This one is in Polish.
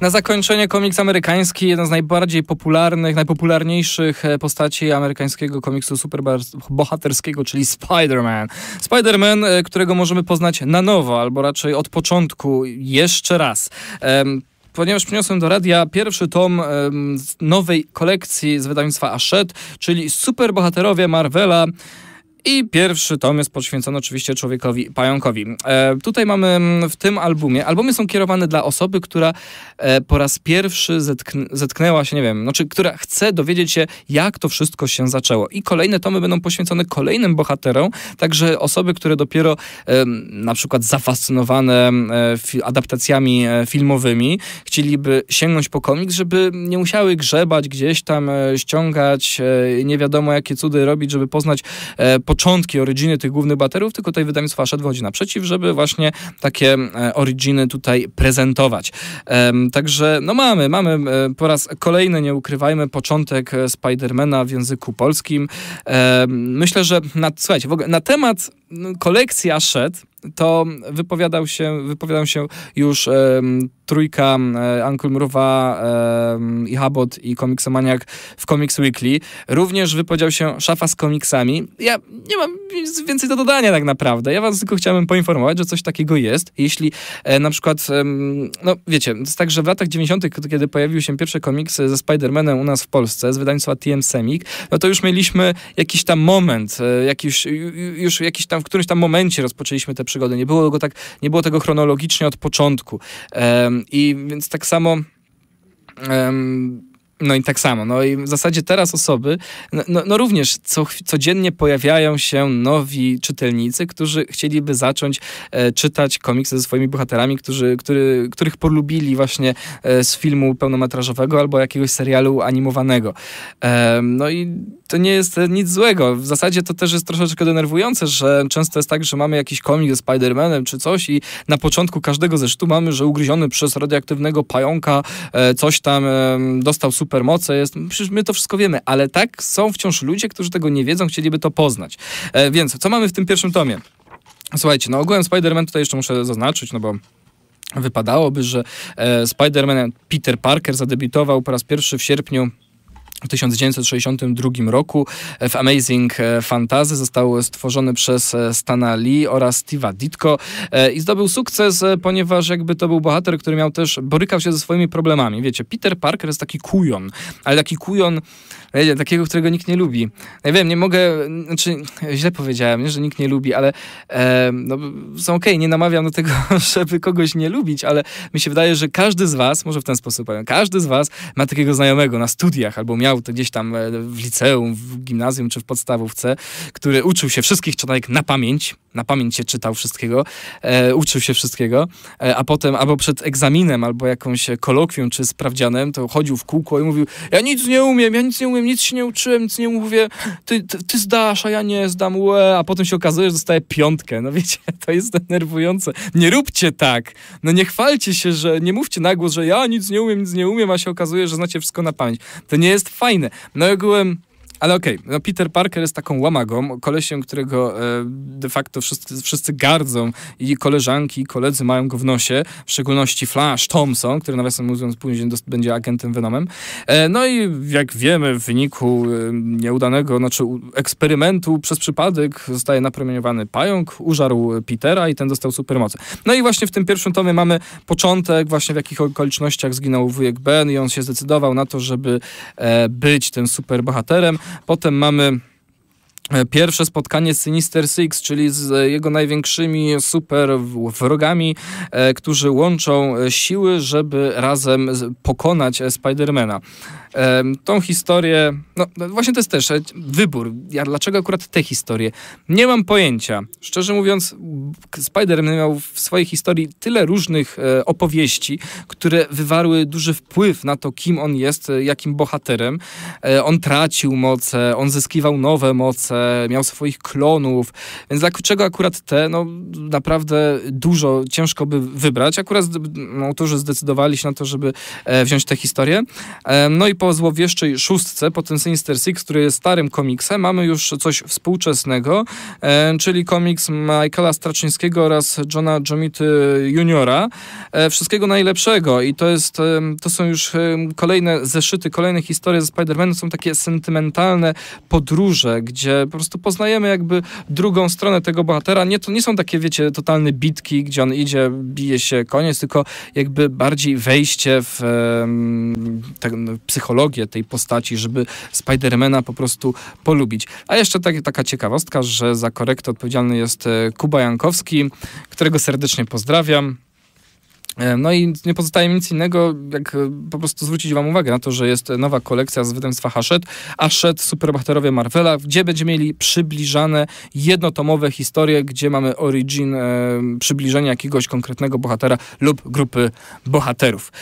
Na zakończenie komiks amerykański, jeden z najbardziej popularnych, najpopularniejszych e, postaci amerykańskiego komiksu superbohaterskiego, czyli Spider-Man. Spider-Man, e, którego możemy poznać na nowo, albo raczej od początku, jeszcze raz ponieważ przyniosłem do radia pierwszy tom um, nowej kolekcji z wydawnictwa Ashet, czyli Superbohaterowie Marvela. I pierwszy tom jest poświęcony oczywiście człowiekowi pająkowi. E, tutaj mamy mm, w tym albumie, albumy są kierowane dla osoby, która e, po raz pierwszy zetkn zetknęła się, nie wiem, znaczy, która chce dowiedzieć się, jak to wszystko się zaczęło. I kolejne tomy będą poświęcone kolejnym bohaterom, także osoby, które dopiero e, na przykład zafascynowane e, adaptacjami e, filmowymi, chcieliby sięgnąć po komiks, żeby nie musiały grzebać gdzieś tam, e, ściągać, nie wiadomo jakie cudy robić, żeby poznać e, początki, originy tych głównych baterów, tylko tutaj wydawnictwo Aszad wychodzi naprzeciw, żeby właśnie takie e, originy tutaj prezentować. Także no mamy, mamy e, po raz kolejny, nie ukrywajmy, początek e, Spidermana w języku polskim. Myślę, że na, słuchajcie, w ogóle na temat no, kolekcji Aszed, to wypowiadał się, wypowiadał się już um, trójka e, Uncle i Habot i komiksomaniak w Comics Weekly. Również wypowiedział się Szafa z komiksami. Ja nie mam nic więcej do dodania tak naprawdę. Ja was tylko chciałem poinformować, że coś takiego jest. Jeśli e, na przykład, no wiecie, jest tak, że w latach 90., kiedy pojawiły się pierwsze komiksy ze Spider-Manem u nas w Polsce, z wydawnictwa TM Semik, no to już mieliśmy jakiś tam moment, e, jakiś, już jakiś tam, w którymś tam momencie rozpoczęliśmy te przygody. Nie było go tak, nie było tego chronologicznie od początku. Um, I więc tak samo. Um, no i tak samo. No i w zasadzie teraz osoby, no, no, no również co, codziennie pojawiają się nowi czytelnicy, którzy chcieliby zacząć e, czytać komiksy ze swoimi bohaterami, którzy, który, których polubili właśnie e, z filmu pełnometrażowego albo jakiegoś serialu animowanego. E, no i to nie jest nic złego. W zasadzie to też jest troszeczkę denerwujące, że często jest tak, że mamy jakiś komik ze Spider-Manem czy coś i na początku każdego zesztu mamy, że ugryziony przez radioaktywnego pająka e, coś tam dostał supermoce. Jest, przecież my to wszystko wiemy, ale tak są wciąż ludzie, którzy tego nie wiedzą, chcieliby to poznać. E, więc co mamy w tym pierwszym tomie? Słuchajcie, no ogółem Spider-Man tutaj jeszcze muszę zaznaczyć, no bo wypadałoby, że e, Spider-Man Peter Parker zadebiutował po raz pierwszy w sierpniu w 1962 roku w Amazing e, Fantasy został stworzony przez e, Stana Lee oraz Steve'a Ditko e, i zdobył sukces, ponieważ jakby to był bohater, który miał też, borykał się ze swoimi problemami. Wiecie, Peter Parker jest taki kujon, ale taki kujon, wiecie, takiego, którego nikt nie lubi. Ja wiem, nie mogę, znaczy źle powiedziałem, nie, że nikt nie lubi, ale e, no, są okej, okay, nie namawiam do tego, żeby kogoś nie lubić, ale mi się wydaje, że każdy z was, może w ten sposób powiem, każdy z was ma takiego znajomego na studiach albo miał miał to gdzieś tam e, w liceum, w gimnazjum czy w podstawówce, który uczył się wszystkich czytanek na pamięć, na pamięć się czytał wszystkiego, e, uczył się wszystkiego, e, a potem albo przed egzaminem, albo jakąś kolokwium czy sprawdzianem, to chodził w kółko i mówił, ja nic nie umiem, ja nic nie umiem, nic się nie uczyłem, nic nie mówię, ty, ty, ty zdasz, a ja nie zdam, łe, a potem się okazuje, że dostaje piątkę. No wiecie, to jest denerwujące. Nie róbcie tak. No nie chwalcie się, że nie mówcie na głos, że ja nic nie umiem, nic nie umiem, a się okazuje, że znacie wszystko na pamięć. To nie jest fajne. No i ogółem ale okej, okay, no Peter Parker jest taką łamagą, kolesiem, którego e, de facto wszyscy, wszyscy gardzą i koleżanki, i koledzy mają go w nosie, w szczególności Flash Thompson, który nawiasem mówiąc później będzie agentem Venomem. E, no i jak wiemy, w wyniku e, nieudanego znaczy eksperymentu przez przypadek zostaje napromieniowany pająk, użarł Petera i ten dostał supermoce. No i właśnie w tym pierwszym tomie mamy początek, właśnie w jakich okolicznościach zginął wujek Ben i on się zdecydował na to, żeby być tym superbohaterem. Potem mamy E, pierwsze spotkanie z Sinister Six, czyli z e, jego największymi super wrogami, e, którzy łączą siły, żeby razem pokonać Spidermana. Tą historię, no, no właśnie to jest też wybór. Ja dlaczego akurat te historie? Nie mam pojęcia. Szczerze mówiąc, Spiderman miał w swojej historii tyle różnych opowieści, które wywarły duży wpływ na to, kim on jest, jakim bohaterem. On tracił moce, on zyskiwał nowe moce pracę, miał swoich klonów, więc dlaczego akurat te? No naprawdę dużo, ciężko by wybrać. Akurat no, autorzy zdecydowali się na to, żeby e, wziąć tę historię. E, no i po Złowieszczej Szóstce, po tym Sinister Six, który jest starym komiksem, mamy już coś współczesnego, e, czyli komiks Michaela Straczyńskiego oraz Johna Jomity Juniora. Wszystkiego najlepszego i to jest, to są już kolejne zeszyty, kolejne historie ze Spider-Manem, są takie sentymentalne podróże, gdzie po prostu poznajemy jakby drugą stronę tego bohatera. Nie, to nie są takie, wiecie, totalne bitki, gdzie on idzie, bije się, koniec, tylko jakby bardziej wejście w um, psychologię tej postaci, żeby Spidermana po prostu polubić. A jeszcze tak, taka ciekawostka, że za korektę odpowiedzialny jest e, Kuba Jankowski, którego serdecznie pozdrawiam. E, no i nie pozostaje mi nic innego, jak e, po prostu zwrócić Wam uwagę na to, że jest nowa kolekcja z wydawnictwa Hachette, Hachette Superbohaterowie Marvela, gdzie będziemy mieli przybliżane jednotomowe historie, gdzie mamy origin e, przybliżenia jakiegoś konkretnego bohatera lub grupy bohaterów.